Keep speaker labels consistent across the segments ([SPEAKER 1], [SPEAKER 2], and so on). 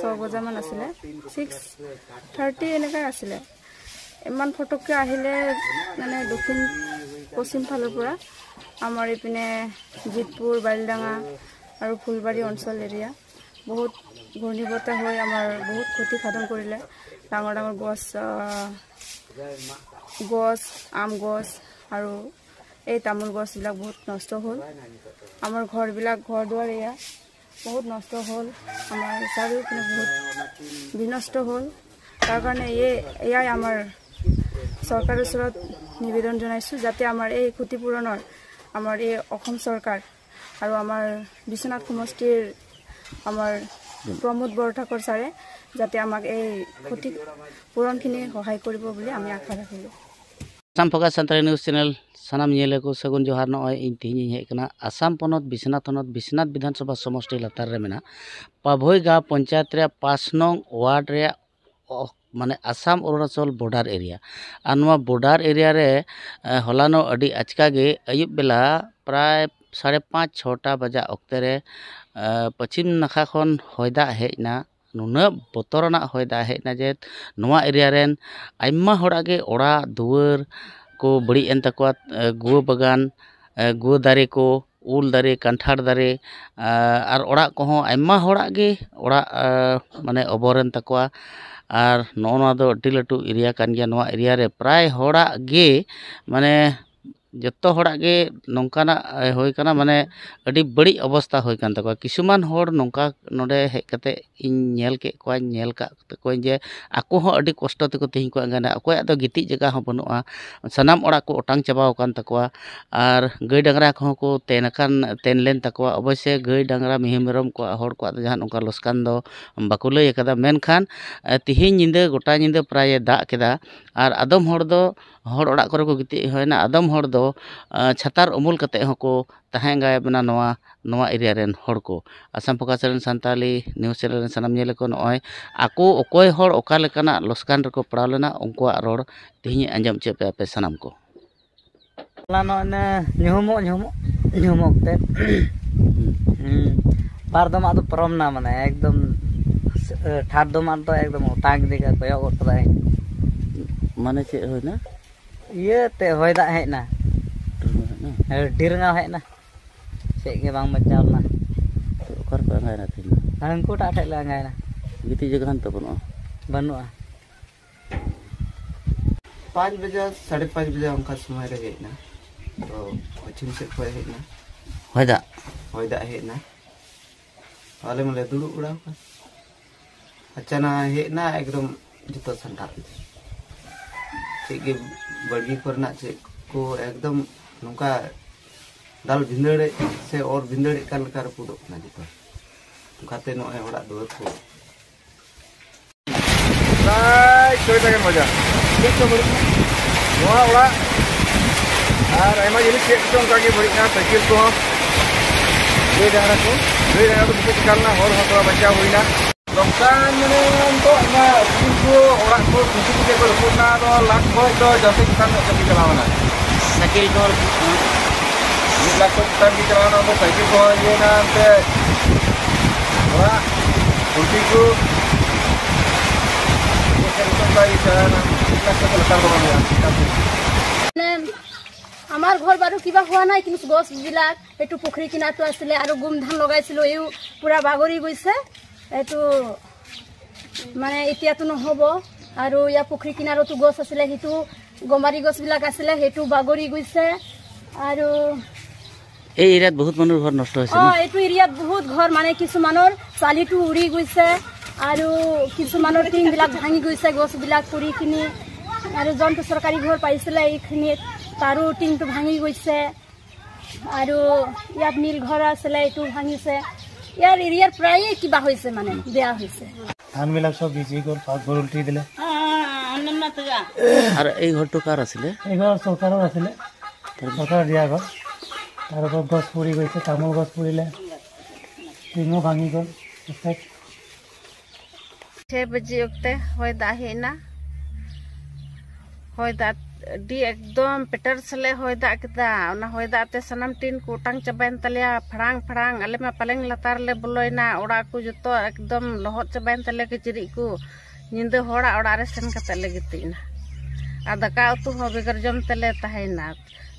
[SPEAKER 1] ছয় বজামান আছিলে six thirty এনেকৈ আছিলে ইমান ফটককৈ আহিলে মানে দক্ষিণ পশ্চিম ফালৰ পৰা আমাৰ এইপিনে জিতপুৰ বাইলডাঙা আৰু ফুলবাৰী অঞ্চল এৰিয়া বহুত ঘূৰ্ণিবতাহ হৈ আমাৰ বহুত ক্ষতি সাধন কৰিলে ডাঙৰ ডাঙৰ গছ গছ আম গছ আৰু এই তামোল গছবিলাক বহুত নষ্ট হ'ল আমাৰ ঘৰবিলাক ঘৰ দুৱাৰ এয়া বহুত নষ্ট হ'ল আমাৰ চাৰিওপিনে বহুত বিনষ্ট হ'ল তাৰ কাৰণে এই এয়াই আমাৰ চৰকাৰৰ ওচৰত নিবেদন জনাইছোঁ যাতে আমাৰ এই ক্ষতিপূৰণৰ আমাৰ এই অসম চৰকাৰ আৰু আমাৰ বিশ্বনাথ সমষ্টিৰ আমাৰ প্ৰমোদ বৰঠাকুৰ ছাৰে যাতে আমাক এই ক্ষতি পূৰণখিনি সহায় কৰিব বুলি আমি আশা ৰাখিলোঁ অসম পোনাত সন্তরে নিউজ চ্যানেল সনম নিয়লেকু সগুন জোহাৰ নহয় ইঁতিহি হেকনা আসাম পনত বিসনাথনত বিসনাথ বিধানসভা সমষ্টি লতারে মেনা পাবোই গা পঞ্চায়তৰ পাচনং ওয়ার্ডৰ মানে অসমৰ ৰাচল বৰ্ডাৰ এৰিয়া আনমা বৰ্ডাৰ এৰিয়াৰে হলানো আদি আজকা গে আইব বেলা প্ৰায় 5.5 ছটা বজা অকতেৰে পশ্চিম নাখাখন হয়দা হৈ না ᱱᱩᱱᱟᱹᱜ ᱵᱚᱛᱚᱨᱟᱱᱟᱜ ᱦᱚᱭ ᱫᱟᱜ ᱦᱮᱡ ᱮᱱᱟ ᱡᱮ ᱱᱚᱣᱟ ᱮᱨᱤᱭᱟ ᱨᱮᱱ ᱟᱭᱢᱟ ᱦᱚᱲᱟᱜ ᱜᱮ ᱚᱲᱟᱜ ᱫᱩᱣᱟᱹᱨ ᱠᱚ ᱵᱟᱹᱲᱤᱡ ᱮᱱ ᱛᱟᱠᱚᱣᱟ ᱜᱩᱣᱟᱹ ᱵᱟᱜᱟᱱ ᱜᱩᱣᱟᱹ ᱫᱟᱨᱮ ᱠᱚ ᱩᱞ ᱫᱟᱨᱮ ᱠᱟᱱᱴᱷᱟᱲ ᱫᱟᱨᱮ ᱟᱨ ᱚᱲᱟᱜ ᱠᱚᱦᱚᱸ ᱟᱭᱢᱟ ᱦᱚᱲᱟᱜ ᱜᱮ ᱚᱲᱟᱜ ᱢᱟᱱᱮ ᱚᱵᱚᱨᱮᱱ ᱛᱟᱠᱚᱣᱟ ᱟᱨ ᱱᱚᱜᱼᱚ ᱱᱚᱣᱟ ᱫᱚ ᱟᱹᱰᱤ ᱞᱟᱹᱴᱩ ᱮᱨᱤᱭᱟ ᱠᱟᱱ ᱜᱮᱭᱟ ᱱᱚᱣᱟ ᱮᱨᱤᱭᱟ ᱨᱮ ᱯᱨᱟᱭ ᱦᱚᱲᱟᱜ ᱜᱮ ᱢᱟᱱᱮ ᱡᱚᱛᱚ ᱦᱚᱲᱟᱜ ᱜᱮ ᱱᱚᱝᱠᱟᱱᱟᱜ ᱦᱩᱭ ᱠᱟᱱᱟ ᱢᱟᱱᱮ ᱟᱹᱰᱤ ᱵᱟᱹᱲᱤᱡ ᱚᱵᱚᱥᱛᱟ ᱦᱩᱭ ᱠᱟᱱ ᱛᱟᱠᱚᱣᱟ ᱠᱤᱪᱷᱩᱢᱟᱱ ᱦᱚᱲ ᱱᱚᱝᱠᱟ ᱱᱚᱰᱮ ᱦᱮᱡ ᱠᱟᱛᱮᱫ ᱤᱧ ᱧᱮᱞ ᱠᱮᱫ ᱠᱚᱣᱟᱧ ᱧᱮᱞ ᱠᱟᱜ ᱠᱚᱣᱟᱧ ᱡᱮ ᱟᱠᱚ ᱦᱚᱸ ᱟᱹᱰᱤ ᱠᱚᱥᱴᱚ ᱛᱮᱠᱚ ᱛᱮᱦᱮᱧ ᱠᱚ ᱟᱸᱜᱟᱱᱟ ᱚᱠᱚᱭᱟᱜ ᱫᱚ ᱜᱤᱛᱤᱡ ᱡᱟᱭᱜᱟ ᱦᱚᱸ ᱵᱟᱹᱱᱩᱜᱼᱟ ᱥᱟᱱᱟᱢ ᱚᱲᱟᱜ ᱠᱚ ᱚᱴᱟᱝ ᱪᱟᱵᱟᱣ ᱟᱠᱟᱱ ᱛᱟᱠᱚᱣᱟ ᱟᱨ ᱜᱟᱹᱭ ᱰᱟᱝᱨᱟ ᱠᱚᱦᱚᱸ ᱠᱚ ᱛᱮᱱ ᱟᱠᱟᱱ ᱛᱮᱱ ᱞᱮᱱ ᱛᱟᱠᱚᱣᱟ ᱚᱵᱚᱥᱥᱳᱭ ᱜᱟᱹᱭ ᱰᱟᱝᱨᱟ ᱢᱤᱦᱩ ᱢᱮᱨᱚᱢ ᱠᱚᱣᱟᱜ ᱦᱚᱲ ᱠᱚᱣᱟᱜ ᱫᱚ ᱡᱟᱦᱟᱸ ᱱᱚᱝᱠᱟ ᱞᱚᱥᱠᱟᱱ ᱫᱚ ᱵᱟᱠᱚ ᱞᱟᱹᱭ ᱟᱠᱟᱫᱟ ᱢᱮᱱᱠᱷᱟᱱ ᱛᱤᱦᱤᱧ ᱧᱤᱫᱟᱹ ᱜᱚᱴᱟ ᱧᱤᱫᱟᱹ ᱯᱨᱟᱭᱮ ᱫᱟᱜ ᱠᱮᱫᱟ ᱟᱨ ᱟᱫᱚᱢ ᱦᱚᱲ ᱫᱚ ᱦᱚᱲ ᱚᱲᱟᱜ ᱠᱚᱨᱮ ᱠᱚ ᱜᱤᱛᱤᱡ ᱦᱩᱭᱱᱟ ᱟᱫᱚᱢ ᱦᱚᱲ ᱫᱚ ᱫᱚ ᱪᱷᱟᱛᱟᱨ ᱩᱢᱩᱞ ᱠᱟᱛᱮᱫ ᱦᱚᱸᱠᱚ ᱛᱟᱦᱮᱸ ᱜᱟᱭᱟᱵ ᱮᱱᱟ ᱱᱚᱣᱟ ᱱᱚᱣᱟ ᱮᱨᱤᱭᱟ ᱨᱮᱱ ᱦᱚᱲ ᱠᱚ ᱟᱥᱟᱢ ᱯᱨᱚᱠᱟᱥ ᱨᱮᱱ ᱥᱟᱱᱛᱟᱞᱤ ᱱᱤᱭᱩᱡᱽ ᱪᱮᱱᱮᱞ ᱨᱮᱱ ᱥᱟᱱᱟᱢ ᱧᱮᱞᱮ ᱠᱚ ᱱᱚᱜᱼᱚᱭ ᱟᱠᱚ ᱚᱠᱚᱭ ᱦᱚᱲ ᱚᱠᱟ ᱞᱮᱠᱟᱱᱟᱜ ᱞᱚᱥᱠᱟᱱ ᱨᱮᱠᱚ ᱯᱟᱲᱟᱣ ᱞᱮᱱᱟ ᱩᱱᱠᱩᱣᱟᱜ ᱨᱚᱲ ᱛᱮᱦᱤᱧ ᱟᱸᱡᱚᱢ ᱦᱚᱪᱚ ᱯᱮ ᱟᱯᱮ ᱥᱟᱱᱟᱢ ᱠᱚ ᱧᱩᱦᱩᱢᱚᱜ ᱧᱩᱦᱩᱢᱚᱜ ᱧᱩᱦᱩᱢᱚᱜ ᱛᱮ ᱵᱟᱨᱫᱚᱢᱟᱜ ᱫᱚ ᱯᱟᱨᱚᱢᱱᱟ ᱢᱟᱱᱮ ᱮᱠᱫᱚᱢ ᱴᱷᱟᱴ ᱫᱚᱢᱟᱜ ᱫᱚ ᱮᱠᱫᱚᱢ ᱚᱴᱟᱝ ᱤᱫᱤ ᱠᱟᱜ ᱠᱚᱭᱚᱜ ᱜᱚᱫ ᱠᱟᱫᱟᱭ ᱢᱟᱱᱮ ᱪᱮᱫ ᱦᱩᱭᱱᱟ ᱤᱭᱟᱹ ᱛᱮ ᱦᱚᱭ ᱫᱟᱜ ᱦᱮᱡ ᱮᱱᱟ dir ngawek nah sik ke bang mecal nah kor kor ngai na tin angku tak ada lah ngai na gitu juga kan tuh oh. pun banu ah पाँच बजे साढ़े पाँच बजे उनका समय रहे ना तो कोचिंग से कोई है ना होय दा होय दा है ना वाले मले दुड़ू उड़ा का अच्छा ना है ना एकदम जितो संटा ठीक है बड़ी करना चेक को dal bindere se or bindere kan kar pudo na dito kate no ay wala do ko bye choi ta gan maja dito bolu wa wala ar ay ma jeli se ka ge bhari na sakil ko ye da ra ko ye da ra ko kuch kar hor hatra bacha na lokan na ora ko ke ko na do jase kan ko みんなちょっと見てらなんぼ最近とは言えなんてほら取っていくみんなちょっと見てらなんぼみんなちょっと見てらなんぼみんなちょっと見てらなんぼ আমাৰ ঘৰ বাৰু কিবা হোৱা নাই কিন্তু গছবিলাক এইটো পুখুৰী কিনাৰটো আছিলে আৰু গোম ধান লগাইছিলোঁ এইও পূৰা বাগৰি গৈছে এইটো মানে এতিয়াতো নহ'ব আৰু ইয়াৰ পুখুৰী কিনাৰতো গছ আছিলে সেইটো গমাৰি গছবিলাক আছিলে সেইটো বাগৰি গৈছে আৰু এই এরিয়াত বহুত মানুষ ঘর নষ্ট হয়েছে এই এরিয়াত বহুত ঘর মানে কিছু মানুষ চালিটু উড়ি গেছে আর কিছু মানুষ টিং বিলাক ভাঙি গেছে গছ বিলাক পুরি কিনি আর যন্তু সরকারি ঘর পাইছিল এইখানে তারও টিংটা ভাঙি গেছে আর ইয়াত নীল ঘর আছিল এইটু ভাঙিছে ইয়ার এরিয়ার প্রায় কিবা হয়েছে মানে দেয়া হয়েছে ধান বিলাক সব ভিজি গেল পাঁচ ঘর উল্টি দিলে আর এই ঘরটা কার আছিল এই ঘর সরকারের আছিল সরকার দিয়া ঘর আৰু গছ পৰি গৈছে তামোল तमोल गस पड़े ভাঙি भांगी गल বাজি অক্তে হয় দা एकदम पेटर सले होदा केदा ओना होदा सनम टीन को टंग चाबाइन तलिया फड़ांग फड़ांग अले में पलेंग लतार ले बुलोइना ओड़ा को जो एकदम लहत चाबाइन तले के को निंदे हड़ा ओड़ा सेन सन कते ले उतु बेगर जमते तले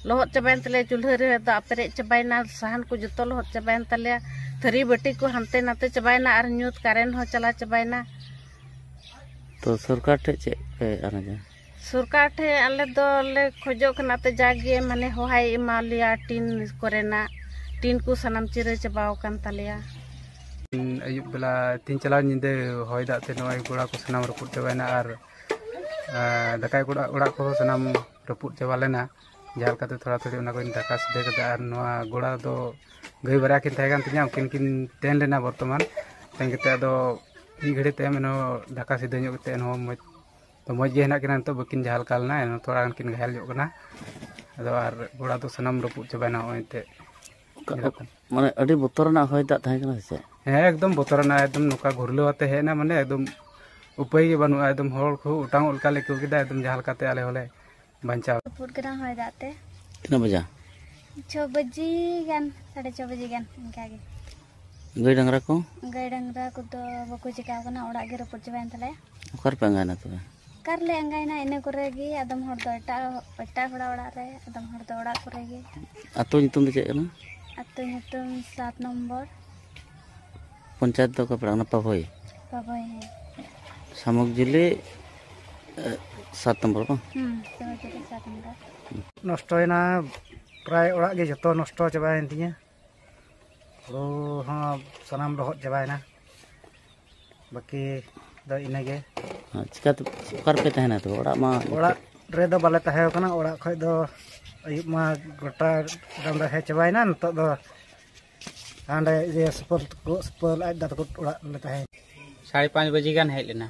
[SPEAKER 1] लहत चाबाइन तलिया चूल्हे रेपेरे चाबाइना सहान को जो लहत चाबाइन तलिया थरी बाटी को हानते नाते चाबाइना और नुत कारेन चला चाबाइना तो सरकार सरकार ठे आले खोजे जागे माने सहय एमालिया टीन करेना टीन को सनम चिर चाबाकन तलिया अयुब बेला तीन चला निंदे हयदाते गोड़ा को सनम रुपुर चाबाइना और दाकाय गोड़ा को सनम रुपुर चाबा जहाँ का थोड़ा थोड़ी को ढाका सीधे गोड़ा तो गई बारेकिन उनकिन टेन लेना बर्तमान टेन के घड़ीते हम इन सीधे मज़ तो मज़े हेना तो बकिन जहाँ थोड़ा उनकिन घायल गोड़ा तो सामान रुपू चाबा नाते मैं बोतर से हाँ एकदम बोतर एकदम नौका घुरलोते हेना मैंने एकदम उपाय बनू एकदम हर को उटांग एकदम जहाँ का आल ᱵᱟᱧᱪᱟᱣ ᱯᱨᱳᱜᱨᱟᱢ ᱦᱚᱭ ᱫᱟᱜ ᱛᱮ ᱛᱤᱱᱟᱹᱜ ᱵᱟᱡᱟ 6 ᱵᱟᱡᱮ ᱜᱟᱱ 6:30 ᱵᱟᱡᱮ ᱜᱟᱱ ᱤᱱᱠᱟ ᱜᱮ ᱜᱟᱹᱭ ᱰᱟᱝᱨᱟ ᱠᱚ ᱜᱟᱹᱭ ᱰᱟᱝᱨᱟ ᱠᱚᱫᱚ ᱵᱟᱠᱚ ᱪᱤᱠᱟᱹᱣ ᱠᱟᱱᱟ ᱚᱲᱟᱜ ᱜᱮ ᱨᱟᱹᱯᱩᱫ ᱪᱟᱵᱟᱭᱮᱱ ᱛᱟᱞᱮᱭᱟ ᱚᱠᱟᱨ ᱯᱮ ᱟᱸᱜᱟᱭᱱᱟ ᱛᱚᱵᱮ ᱚᱠᱟᱨ ᱞᱮ ᱟᱸᱜᱟᱭᱱᱟ ᱤᱱᱟᱹ ᱠᱚᱨᱮ ᱜᱮ ᱟᱫᱚᱢ ᱦᱚᱲ ᱫᱚ ᱮᱴᱟᱜ ᱮᱴᱟᱜ ᱦᱚᱲᱟᱜ ᱚᱲᱟᱜ ᱨᱮ ᱟᱫᱚᱢ ᱦᱚᱲ ᱫᱚ ᱚᱲᱟᱜ ᱠᱚᱨᱮ ᱜᱮ ᱟᱛᱳ ᱧᱩᱛᱩᱢ ᱫᱚ ᱪᱮᱫ ᱠᱟᱱᱟ ᱟᱛᱳ ᱧᱩᱛᱩᱢ 7 ᱱᱚᱢᱵᱚᱨ पंचायत तो कपड़ा ना पवई पवई है समक जिले सात नम्बर को नष्टना प्राय ओड़ा के जो नष्ट चाबाएन तीन तो हड़ू हाँ, सामान रोह चाबाएना बाकी इनगे चिकाते हाँ, तो पे तहना तो बाले तहे गोटा डांडा हे चाबाएना नित तो दो हाँ सुपर को आज दादा को ओड़ा ले तहे बजे गान हेलना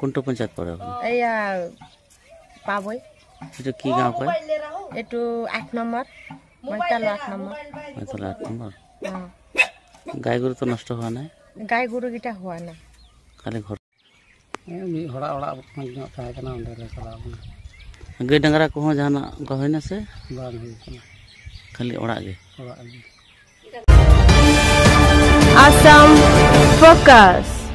[SPEAKER 1] কোনটা পঞ্চায়েত পড়ে এখন এই পাবই এটা কি গাঁও কয় একটু এক নম্বর মাইতালো এক নম্বর মাইতালো এক নম্বর গাই গরু তো নষ্ট হওয়া নাই গাই গরু গিটা হওয়া না খালি ঘর ᱢᱤᱫ ᱦᱚᱲᱟᱜ ᱚᱲᱟᱜ ᱢᱚᱡᱽ ᱧᱚᱜ ᱛᱟᱦᱮᱸ ᱠᱟᱱᱟ ᱚᱸᱰᱮ ᱞᱮ ᱪᱟᱞᱟᱣ ᱠᱟᱱᱟ ᱜᱟᱹᱭ ᱰᱟᱝᱨᱟ ᱠᱚᱦᱚᱸ ᱡᱟᱦᱟᱱᱟᱜ ᱚᱱᱠᱟ ᱦᱩᱭᱱᱟ ᱥᱮ ᱵᱟᱝ ᱦᱩᱭ ᱠᱟᱱᱟ ᱠᱷᱟᱹᱞᱤ ᱚᱲᱟᱜ ᱜᱮ ᱚᱲᱟᱜ ᱜᱮ ᱟᱥᱟᱢ ᱯᱷᱳᱠᱟᱥ